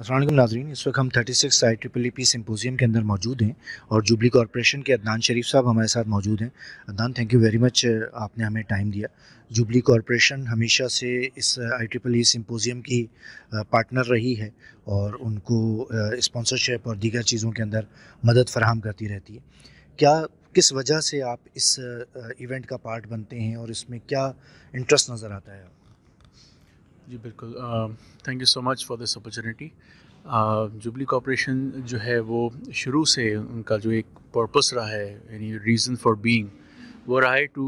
असलम नाजरीन इस वक्त हम 36 I triple E P symposium के अंदर मौजूद हैं और जुबली कॉरपोरेशन के अदनान शरीफ साहब हमारे साथ मौजूद हैं Adnan thank you very much आपने हमें टाइम दिया जुबली कॉरपोरेशन हमेशा से इस आई ट्रिपल ई सिम्पोजियम की पार्टनर रही है और उनको इस्पॉन्सरशिप और दीगर चीज़ों के अंदर मदद फराहम करती रहती है क्या किस वजह से आप इस इवेंट का पार्ट बनते हैं और इसमें क्या इंटरेस्ट नज़र आता है जी बिल्कुल thank you so much for this opportunity Jubilee Corporation जो है वो शुरू से उनका जो एक पर्पस रहा है यानी रीज़न फॉर बीइंग वो रहा है to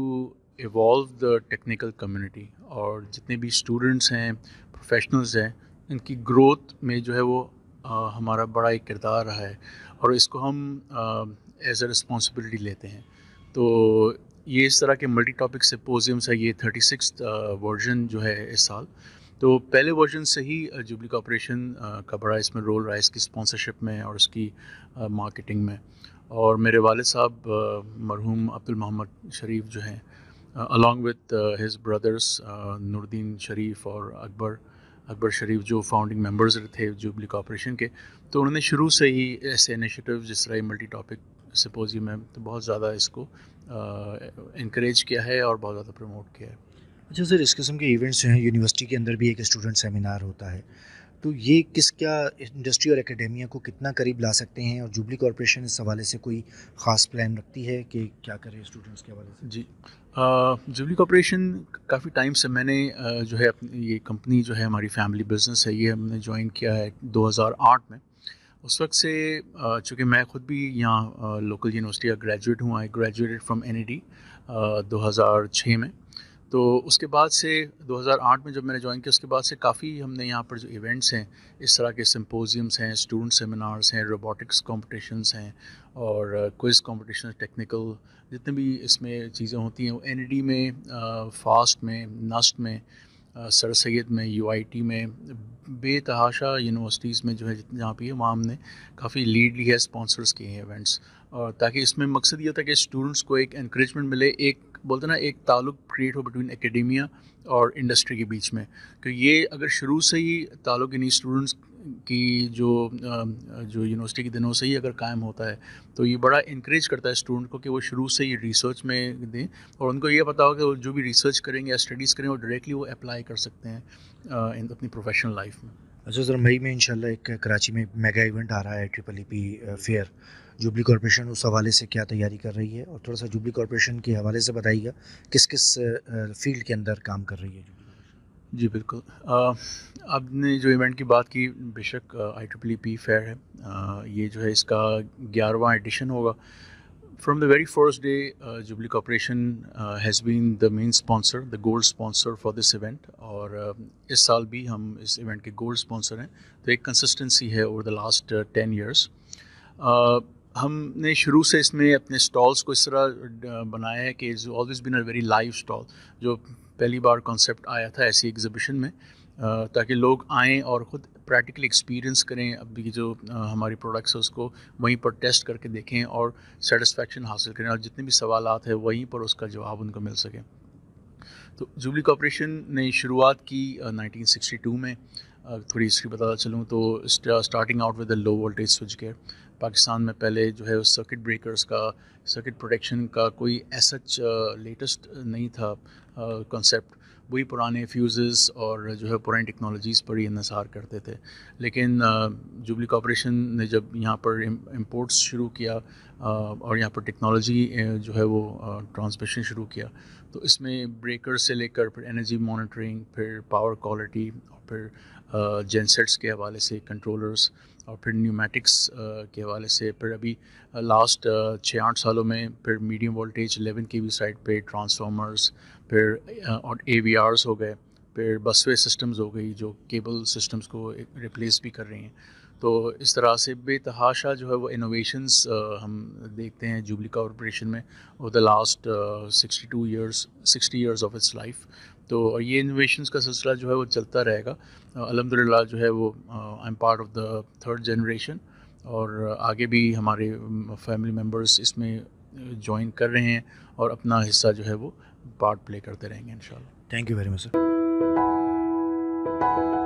evolve the technical community और जितने भी स्टूडेंट्स हैं प्रोफेशनल्स हैं इनकी ग्रोथ में जो है वो आ, हमारा बड़ा एक किरदार रहा है और इसको हम एज अ रिस्पॉन्सिबिलिटी लेते हैं तो ये इस तरह के मल्टी टॉपिक सिपोजियम्स है ये थर्टी सिक्स वर्जन जो है इस साल तो पहले वर्जन से ही जुबली कॉरपोरेशन का बड़ा इसमें रोल रहा है इसकी स्पॉन्सरशिप में और उसकी मार्केटिंग में और मेरे वाले साहब मरहूम अब्दुल मोहम्मद शरीफ जो हैं along with his brothers Noordin Sharif और अकबर अकबर शरीफ जो फाउंडिंग मेंबर्स थे जुबली कॉरपोरेशन के तो उन्होंने शुरू से ही ऐसे इनिशिएटिव जिस तरह मल्टी टॉपिक सपोजिए में तो बहुत ज़्यादा इसको इनक्रेज किया है और बहुत ज़्यादा प्रमोट किया है अच्छा सर इस किस्म के इवेंट्स जो हैं यूनिवर्सिटी के अंदर भी एक स्टूडेंट सेमिनार होता है तो ये किस क्या इंडस्ट्री और एकेडमिया को कितना करीब ला सकते हैं और जुबली कॉरपोरेशन इस हवाले से कोई ख़ास प्लान रखती है कि क्या करें स्टूडेंट्स के हवाले से जी जुबली कॉरपोरेशन काफ़ी टाइम से मैंने जो है अपनी ये कंपनी जो है हमारी फैमिली बिजनेस है ये हमने ज्वाइन किया है 2008 में उस वक्त से चूँकि मैं खुद भी यहाँ लोकल यूनिवर्सिटी का ग्रेजुएट हूँ I graduated from N E में तो उसके बाद से 2008 में जब मैंने ज्वाइन किया उसके बाद से काफ़ी हमने यहाँ पर जो इवेंट्स हैं इस तरह के सिम्पोजियम्स हैं स्टूडेंट सेमिनार्स हैं रोबोटिक्स कॉम्पटिशन्स हैं और क्विज़ कॉम्पटिशन टेक्निकल जितने भी इसमें चीज़ें होती हैं वो एन e में फास्ट uh, में नस्ट में uh, सर सैद में यू में बेतहाशा यूनिवर्सिटीज़ में जो है जहाँ पे है वहाँ हमने काफ़ी लीड ली है स्पॉन्सर्स किए हैं इवेंट्स और ताकि इसमें मकसद ये होता कि स्टूडेंट्स को एक इनक्रेजमेंट मिले एक बोलते ना एक ताल्लुक क्रिएट हो बिटवीन एकेडमिया और इंडस्ट्री के बीच में कि तो ये अगर शुरू से ही ताल्लुक इन स्टूडेंट्स की जो जो यूनिवर्सिटी के दिनों से ही अगर कायम होता है तो ये बड़ा इंक्रेज करता है स्टूडेंट को कि वो शुरू से ही रिसर्च में दें और उनको ये पता हो कि वो जो भी रिसर्च करेंगे या स्टडीज़ करेंगे वो डायरेक्टली वो अप्लाई कर सकते हैं अपनी प्रोफेशनल लाइफ में अच्छा सर मई में इंशाल्लाह एक कराची में मेगा इवेंट आ रहा है triple E P fair Jubilee Corporation उस हवाले से क्या तैयारी कर रही है और थोड़ा सा जुबली कॉरपोरेशन के हवाले से बताइएगा किस किस फील्ड के अंदर काम कर रही है जी बिल्कुल आपने जो इवेंट की बात की बेशक आई ट्रिपली पी फेयर है आ, ये जो है इसका ग्यारहवा एडिशन होगा from the very first day Jubilee Corporation has been the main sponsor the gold sponsor for this event और uh, इस साल भी हम इस इवेंट के गोल्ड स्पॉन्सर हैं तो एक कंसिस्टेंसी है over the last ten years हमने शुरू से इसमें अपने स्टॉल्स को इस तरह बनाया है कि is always been a very live stall जो पहली बार कॉन्सेप्ट आया था ऐसी एग्जिबिशन में ताकि लोग आएँ और ख़ुद प्रैक्टिकल एक्सपीरियंस करें अभी जो हमारी प्रोडक्ट्स है उसको वहीं पर टेस्ट करके देखें और सेटिस्फेक्शन हासिल करें और जितने भी सवाल हैं वहीं पर उसका जवाब उनको मिल सके तो जुबली कॉपरेशन ने शुरुआत की 1962 में थोड़ी हिस्ट्री बताता चलूँ तो starting out with low voltage switchgear Pakistan में पहले जो है सर्किट ब्रेकर्स का सर्किट प्रोटेक्शन का कोई ऐसा लेटेस्ट uh, नहीं था कॉन्सेप्ट uh, वही पुराने फ्यूज़ और जो है पुरानी टेक्नोलॉजीज़ पर ही इसार करते थे लेकिन जुबली uh, कॉपोरेशन ने जब यहाँ पर इम्पोर्ट्स शुरू किया और यहाँ पर टेक्नोलॉजी जो है वो ट्रांसमिशन शुरू किया तो इसमें ब्रेकर से लेकर फिर एनर्जी मॉनिटरिंग फिर पावर क्वालिटी और फिर जेनसेट्स के हवाले से कंट्रोलर्स और फिर न्यूमेटिक्स के हवाले से फिर अभी लास्ट छः आठ सालों में फिर medium voltage eleven K V side पर ट्रांसफार्मर्स फिर और ए वी हो गए फिर बसवे सिस्टम्स हो गई जो केबल सिस्टम्स को रिप्लेस भी कर रही हैं तो इस तरह से बेतहाशा जो है वो इनोवेशंस हम देखते हैं जुबली कॉरपोरेशन में over the last sixty two years sixty years of its life तो ये इनोवेशंस का सिलसिला जो है वो चलता रहेगा अलहमदिल्ला जो है वो I am part of the third generation और आगे भी हमारे फैमिली मेम्बर्स इसमें ज्वाइन कर रहे हैं और अपना हिस्सा जो है वो पार्ट प्ले करते रहेंगे इन thank you very much sir